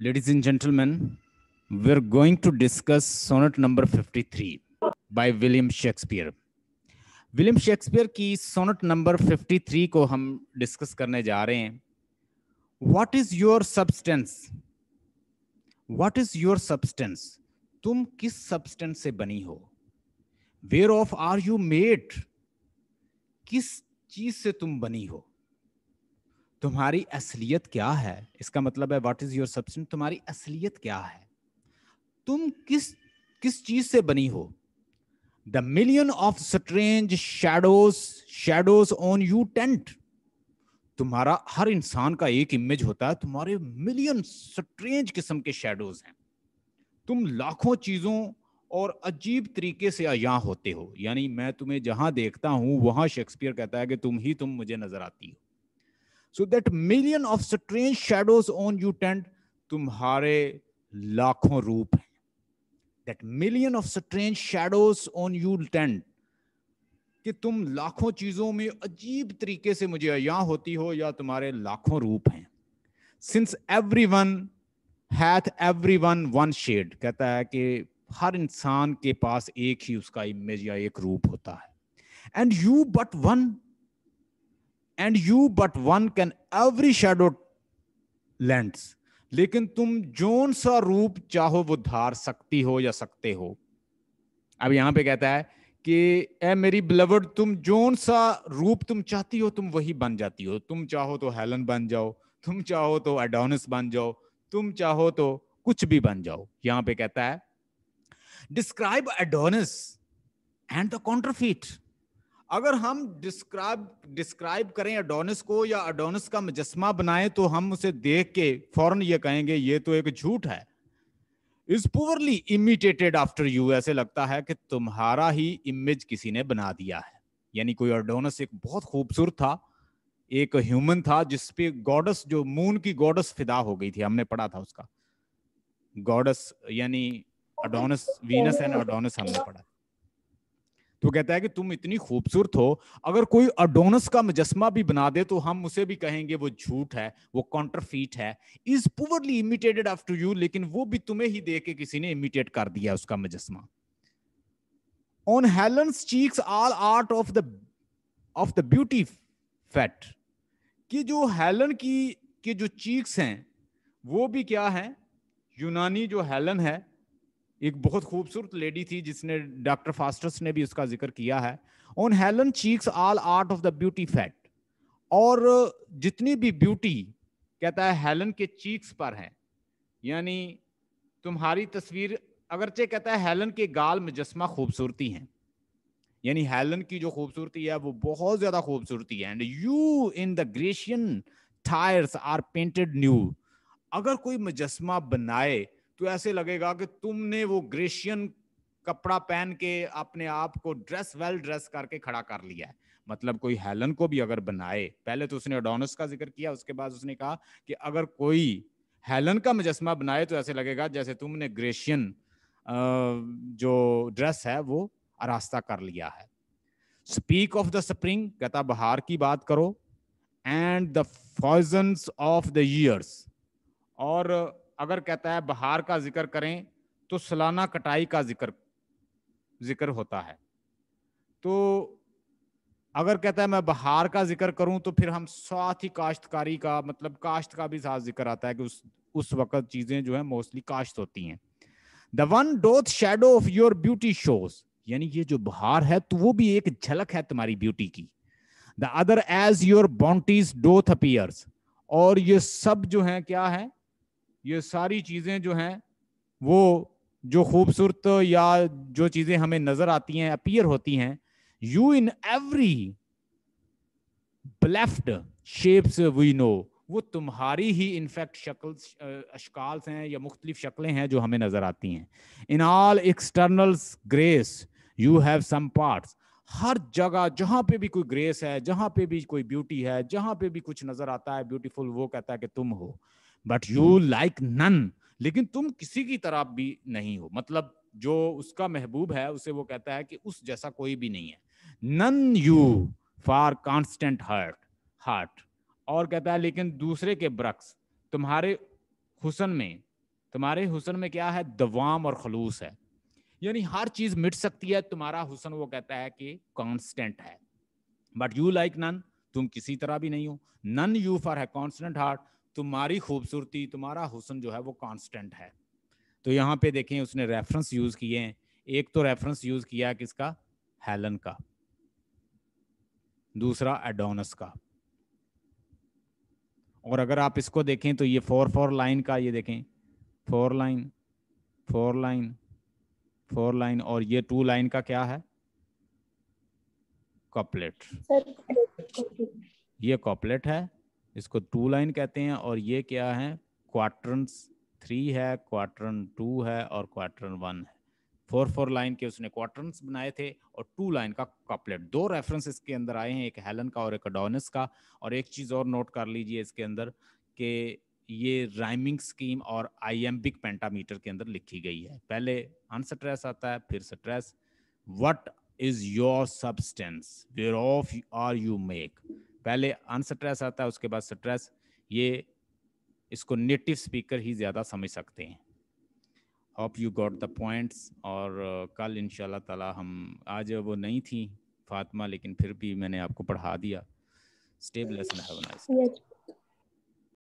ladies and gentlemen, we're going to discuss sonnet number 53 by William Shakespeare. William Shakespeare की sonnet number 53 को हम discuss करने जा रहे हैं what is your substance what is your substance तुम किस सब्सटेंस से बनी हो whereof are you made किस चीज से तुम बनी हो तुम्हारी असलियत क्या है इसका मतलब है व्हाट इज योर सब्सटेंस तुम्हारी असलियत क्या है तुम किस किस चीज से बनी हो the million of strange shadows shadows on you tend तुम्हारा हर इंसान का एक इमेज होता है तुम्हारे मिलियन स्ट्रेंज किस्म के शेडोज हैं तुम लाखों चीजों और अजीब तरीके से अया होते हो यानी मैं तुम्हें जहां देखता हूं वहां शेक्सपियर कहता है कि तुम ही तुम मुझे नजर आती हो so that million of strange shadows on you tend तुम्हारे लाखों रूप हैं that million of strange shadows on you tend कि तुम लाखों चीजों में अजीब तरीके से मुझे या होती हो या तुम्हारे लाखों रूप हैं since every one hath every one one shade कहता है कि हर इंसान के पास एक ही उसका इमेज या एक रूप होता है and you but one and you but one can every shadow lend लेकिन तुम जोन सा रूप चाहो वो धार सकती हो या सकते हो अब यहां पे कहता है कि ए मेरी बिलवर्ड तुम जोन सा रूप तुम चाहती हो तुम वही बन जाती हो तुम चाहो तो हेलन बन जाओ तुम चाहो तो एडोनिस बन जाओ तुम चाहो तो कुछ भी बन जाओ यहां पे कहता है describe Adonis and the counterfeit अगर हम डिस्क्राइब डिस्क्राइब करें अडोनिस को या अडोनिस का मुजस्मा बनाएं तो हम उसे देख के फौरन ये कहेंगे ये तो एक झूठ है is poorly imitated after you ऐसे लगता है कि तुम्हारा ही इमेज किसी ने बना दिया है यानी कोई अडोनस एक बहुत खूबसूरत था एक ह्यूमन था जिसपे गॉडस जो मून की गॉडस फिदा हो गई थी हमने पढ़ा था उसका गॉडस यानी अडोनस वीनस एंड अडोनस हमने पढ़ा तो कहता है कि तुम इतनी खूबसूरत हो अगर कोई अडोनस का मुजस्मा भी बना दे तो हम उसे भी कहेंगे वो झूठ है वो काउंटरफीट है is poorly imitated after you लेकिन वो भी तुम्हें ही देख के किसी ने इमिटेट कर दिया उसका मुजस्मा on Helen cheeks all art of the of the beauty fat कि जो हेलन की के जो चीक्स हैं वो भी क्या है यूनानी जो हेलन है एक बहुत खूबसूरत लेडी थी जिसने डॉक्टर फास्टर्स ने भी उसका जिक्र किया है on Helen cheeks all art of the beauty fat और जितनी भी ब्यूटी कहता है हेलन के चीक्स पर है यानी तुम्हारी तस्वीर अगरचे कहता है हेलन के गाल मुजस्मा खूबसूरती हैं यानी हेलन की जो खूबसूरती है वो बहुत ज्यादा खूबसूरती है and you in the Grecian tires are painted new अगर कोई मुजस्मा बनाए तो ऐसे लगेगा कि तुमने वो ग्रेशियन कपड़ा पहन के अपने आप को ड्रेस वेल ड्रेस करके खड़ा कर लिया है मतलब कोई हेलन को भी अगर बनाए पहले तो उसने अडोनस का जिक्र किया उसके बाद उसने कहा कि अगर कोई हेलन का मुजस्मा बनाए तो ऐसे लगेगा जैसे तुमने ग्रेशियन जो ड्रेस है वो आरास्ता कर लिया है स्पीक ऑफ द स्प्रिंग कहता बहार की बात करो and the foison of the years और अगर कहता है बहार का जिक्र करें तो सालाना कटाई का जिक्र जिक्र होता है तो अगर कहता है मैं बहार का जिक्र करूं तो फिर हम साथ ही काश्तकारी का मतलब काश्त का भी साथ जिक्र आता है कि उस उस वक्त चीजें जो है मोस्टली काश्त होती हैं the one doth shadow of your beauty shows यानी ये जो बहार है तो वो भी एक झलक है तुम्हारी ब्यूटी की the other as your bounties doth appears और ये सब जो है क्या है ये सारी चीज़ें जो हैं वो जो खूबसूरत या जो चीज़ें हमें नज़र आती हैं अपीयर होती हैं you in every blessed shapes we know वो तुम्हारी ही इनफैक्ट शक्ल अशकाल्स हैं या मुख्तलिफ शक्लें हैं जो हमें नज़र आती हैं in all externals grace you have some parts हर जगह जहाँ पे भी कोई ग्रेस है जहाँ पे भी कोई ब्यूटी है जहाँ पे भी कुछ नज़र आता है ब्यूटीफुल वो कहता है कि तुम हो बट यू लाइक नन लेकिन तुम किसी की तरफ भी नहीं हो मतलब जो उसका महबूब है उसे वो कहता है कि उस जैसा कोई भी नहीं है none you for constant hurt heart और कहता है लेकिन दूसरे के ब्रक्स तुम्हारे हुसन में तुम्हारे हुसन में क्या है दवाम और खलूस है यानी हर चीज मिट सकती है तुम्हारा हुसन वो कहता है कि कॉन्स्टेंट है बट यू लाइक नन तुम किसी तरह भी नहीं हो नन यू फॉर है कॉन्स्टेंट हार्ट तुम्हारी खूबसूरती तुम्हारा हुसन जो है वो कांस्टेंट है तो यहाँ पे देखें उसने रेफरेंस यूज़ किए हैं एक तो रेफरेंस यूज़ किया किसका हेलन का दूसरा एडोनस का और अगर आप इसको देखें तो ये फोर फोर लाइन का ये देखें four line four line four line और ये टू लाइन का क्या है कॉपलेट ये कॉपलेट है इसको टू लाइन कहते हैं और ये क्या है क्वार्टन थ्री है क्वार्टन टू है और क्वार्टन वन है फोर फोर लाइन के उसने क्वार्टर्स बनाए थे और टू लाइन का कपलेट दो रेफरेंस इसके अंदर आए हैं एक हेलन का और एक अडोनिस का और एक चीज़ और नोट कर लीजिए इसके अंदर के ये राइमिंग स्कीम और आईएम्बिक पेंटामीटर के अंदर लिखी गई है पहले अनस्ट्रेस आता है फिर stress what is your substance whereof are you make पहले अनस्ट्रेस आता है उसके बाद स्ट्रेस ये इसको नेटिव स्पीकर ही ज़्यादा समझ सकते हैं hope you got the points और कल इन ताला हम आज वो नहीं थी फातिमा लेकिन फिर भी मैंने आपको पढ़ा दिया स्टे नाइस